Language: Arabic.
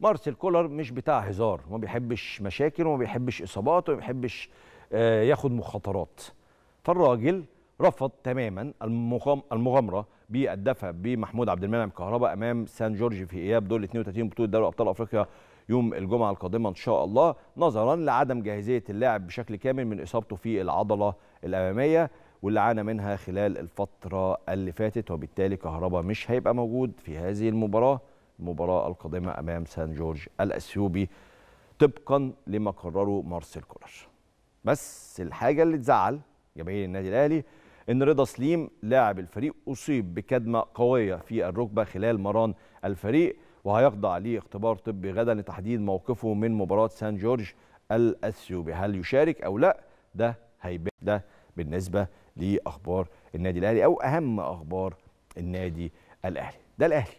مارسيل كولر مش بتاع هزار وما بيحبش مشاكل وما بيحبش اصابات وما بيحبش آه، ياخد مخاطرات فالراجل رفض تماما المغامره بالدفع بمحمود عبد المنعم كهربا امام سان جورج في اياب دور 32 بطوله دوري ابطال افريقيا يوم الجمعه القادمه ان شاء الله نظرا لعدم جاهزيه اللاعب بشكل كامل من اصابته في العضله الاماميه واللي عانى منها خلال الفتره اللي فاتت وبالتالي كهربا مش هيبقى موجود في هذه المباراه المباراه القادمه امام سان جورج الاثيوبي طبقا لما قرره مارسيل كولر بس الحاجه اللي تزعل جماهير النادي الاهلي ان رضا سليم لاعب الفريق اصيب بكدمه قويه في الركبه خلال مران الفريق وهيخضع لاختبار طبي غدا لتحديد موقفه من مباراه سان جورج الاثيوبي هل يشارك او لا ده هيبان ده بالنسبه لاخبار النادي الاهلي او اهم اخبار النادي الاهلي ده الاهلي